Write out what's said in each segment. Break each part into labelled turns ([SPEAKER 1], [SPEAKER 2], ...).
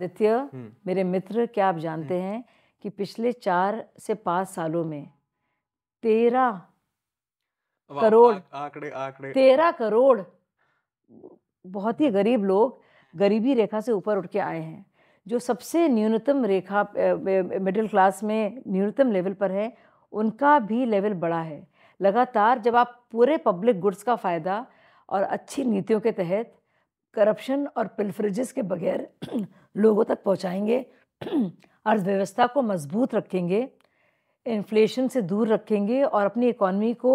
[SPEAKER 1] नित्य हम्म। मेरे मित्र क्या आप जानते हैं कि पिछले चार से पाँच सालों में तेरह करोड़ आकड़े
[SPEAKER 2] आकड़े तेरह
[SPEAKER 1] करोड़ बहुत ही गरीब लोग गरीबी रेखा से ऊपर उठ के आए हैं जो सबसे न्यूनतम रेखा मिडिल क्लास में न्यूनतम लेवल पर है उनका भी लेवल बड़ा है लगातार जब आप पूरे पब्लिक गुड्स का फ़ायदा और अच्छी नीतियों के तहत करप्शन और पिल्फरेजेस के बगैर लोगों तक पहुंचाएंगे अर्थव्यवस्था को मजबूत रखेंगे इन्फ्लेशन से दूर रखेंगे और अपनी इकोनमी को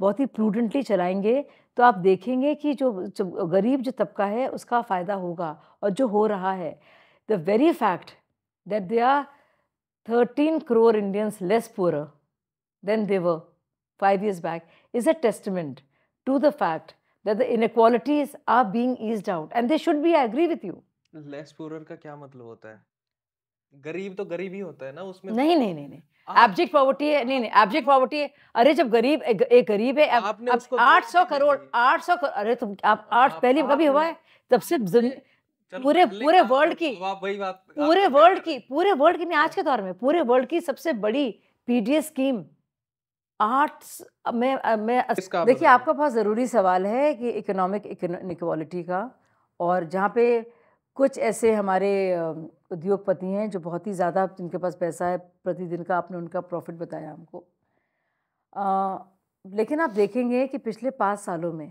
[SPEAKER 1] बहुत ही प्रूडेंटली चलाएंगे तो आप देखेंगे कि जो, गरीब जो तबका है उसका फ़ायदा होगा और जो हो रहा है the very fact that they are thirteen crore Indians less poor than they five years back is a testament to the fact that the inequalities are being ease out and they should be I agree with you
[SPEAKER 2] less poor का क्या मतलब होता है गरीब तो गरीब ही होता है ना उसमें तो। नहीं नहीं नहीं नहीं एब्जेक्ट
[SPEAKER 1] पॉवर्टी है नहीं नहीं एब्जेक्ट पॉवर्टी है अरे जब गरीब एक, एक गरीब है आठ सौ करोड़ आठ सौ अरे तुम आप आठ पहले कभी हुआ है तब से पूरे पूरे वर्ल्ड की
[SPEAKER 2] पूरे
[SPEAKER 1] वर्ल्ड की पूरे वर्ल्ड की नहीं आज के दौर में पूरे वर्ल्ड की सबसे बड़ी पीडीएस स्कीम आर्ट्स में मैं देखिए आपका बहुत ज़रूरी सवाल है कि इकोनॉमिक इक्वालिटी का और जहाँ पे कुछ ऐसे हमारे उद्योगपति हैं जो बहुत ही ज़्यादा जिनके पास पैसा है प्रतिदिन का आपने उनका प्रॉफिट बताया हमको आ, लेकिन आप देखेंगे कि पिछले पाँच सालों में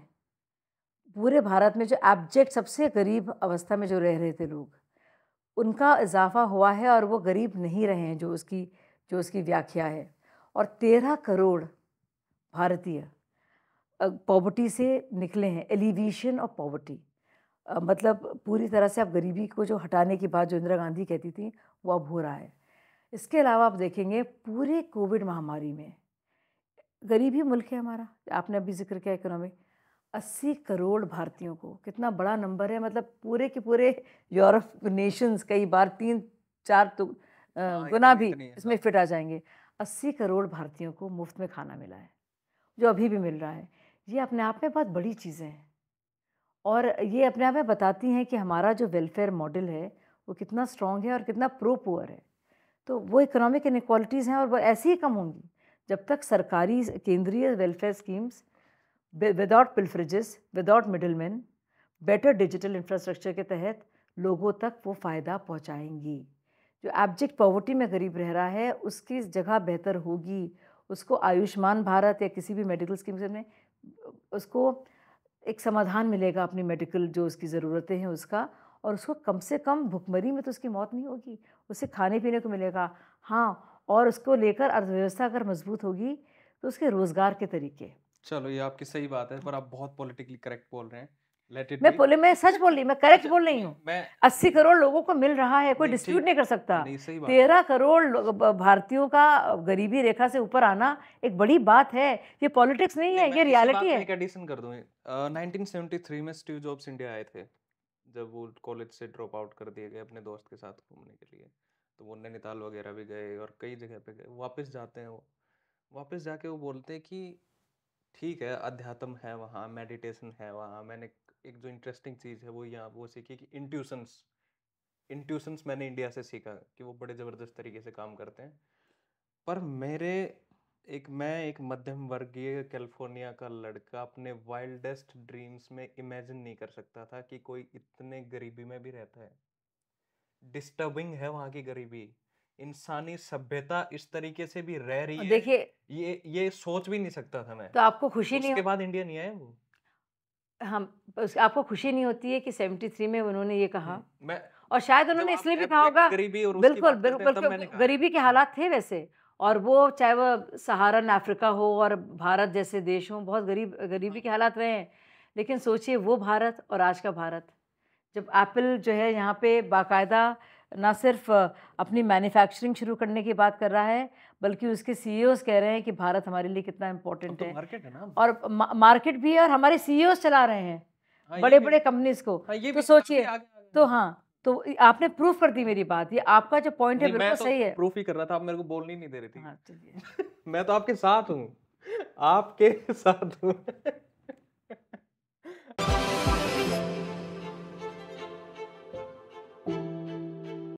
[SPEAKER 1] पूरे भारत में जो एब्जेक्ट सबसे गरीब अवस्था में जो रह रहे थे लोग उनका इजाफा हुआ है और वो गरीब नहीं रहे हैं जो उसकी जो उसकी व्याख्या है और तेरह करोड़ भारतीय पॉवर्टी से निकले हैं एलिवेशन ऑफ पॉवर्टी मतलब पूरी तरह से आप गरीबी को जो हटाने की बात जो इंदिरा गांधी कहती थी वो अब हो रहा है इसके अलावा आप देखेंगे पूरे कोविड महामारी में गरीबी मुल्क है हमारा आपने अभी जिक्र किया इकोनॉमिक अस्सी करोड़ भारतीयों को कितना बड़ा नंबर है मतलब पूरे के पूरे यूरोप नेशंस कई बार तीन चार तो हाँ, गुना भी इसमें हाँ। फिट आ जाएंगे अस्सी करोड़ भारतीयों को मुफ्त में खाना मिला है जो अभी भी मिल रहा है ये अपने आप में बहुत बड़ी चीज़ें हैं और ये अपने आप में बताती हैं कि हमारा जो वेलफेयर मॉडल है वो कितना स्ट्रॉन्ग है और कितना प्रो पुअर है तो वो इकोनॉमिक इनक्वालिटीज़ हैं और वो ऐसी ही कम होंगी जब तक सरकारी केंद्रीय welfare schemes without pilferages without middleman better digital infrastructure के तहत लोगों तक वो फ़ायदा पहुँचाएंगी जो एब्जेक्ट पॉवर्टी में गरीब रह रहा है उसकी जगह बेहतर होगी उसको आयुष्मान भारत या किसी भी मेडिकल स्कीम से उसको एक समाधान मिलेगा अपनी मेडिकल जो उसकी ज़रूरतें हैं उसका और उसको कम से कम भुखमरी में तो उसकी मौत नहीं होगी उसे खाने पीने को मिलेगा हाँ और उसको लेकर अर्थव्यवस्था अगर मजबूत होगी तो उसके रोज़गार के तरीके
[SPEAKER 2] चलो ये आपकी सही बात है पर आप बहुत पॉलिटिकली करेक्ट बोल रहे हैं मैं बोले मैं सच
[SPEAKER 1] बोल रही मैं करेक्ट बोल रही हूँ अस्सी करोड़ लोगों को मिल रहा
[SPEAKER 2] है कोई डिस्प्यूट नहीं कर सकता तेरह
[SPEAKER 1] करोड़ भारतीयों का गरीबी रेखा से ऊपर आना एक बड़ी बात है ये पॉलिटिक्स नहीं, नहीं है ये रियलिटी है
[SPEAKER 2] एडिशन कर दूँ नाइनटीन में स्टीव जॉब्स इंडिया आए थे जब वो कॉलेज से ड्रॉप आउट कर दिए गए अपने दोस्त के साथ घूमने के लिए तो वो नैनीताल वगैरह भी गए और कई जगह पे गए वापस जाते हैं वो वापस जाके वो बोलते हैं कि ठीक है अध्यात्म है वहाँ मेडिटेशन है वहाँ मैंने एक जो इंटरेस्टिंग चीज़ है वो यहाँ वो सीखी कि इंट्यूशंस इंट्यूशंस मैंने इंडिया से सीखा कि वो बड़े ज़बरदस्त तरीके से काम करते हैं पर मेरे एक मैं एक मध्यम वर्गीय कैलिफोर्निया का लड़का अपने वाइल्डेस्ट ड्रीम्स में इमेजिन नहीं कर सकता था कि कोई इतने गरीबी में भी रहता है डिस्टर्बिंग है वहाँ की गरीबी इंसानी सभ्यता इस तरीके से भी रह रही है देखिए ये ये सोच भी नहीं सकता था मैं तो आपको खुशी नहीं उसके बाद इंडिया नहीं आया वो
[SPEAKER 1] हम आपको खुशी नहीं होती है कि सेवेंटी थ्री में उन्होंने ये कहा हम्म, मैं और शायद उन्होंने इसलिए भी कहा होगा बिल्कुल बिल्कुल गरीबी के हालात थे वैसे और वो चाहे वह सहारन अफ्रीका हो और भारत जैसे देश हो बहुत गरीब गरीबी के हालात रहे हैं लेकिन सोचिए वो भारत और आज का भारत जब एप्पल जो है यहाँ पे बाकायदा ना सिर्फ अपनी मैन्युफैक्चरिंग शुरू करने की बात कर रहा है बल्कि उसके सी e कह रहे हैं कि भारत हमारे लिए कितना इम्पोर्टेंट तो है मार्केट है ना और मार्केट भी है और हमारे सी e चला रहे
[SPEAKER 2] हैं हाँ, बड़े बड़े
[SPEAKER 1] कंपनीज को हाँ, तो सोचिए तो हाँ तो आपने प्रूफ कर दी मेरी बात ये आपका जो पॉइंट है बिल्कुल तो सही है
[SPEAKER 2] प्रूफ ही कर रहा था आप मेरे को बोलने नहीं दे रहे थे हाँ, मैं तो आपके साथ हूँ आपके साथ हूँ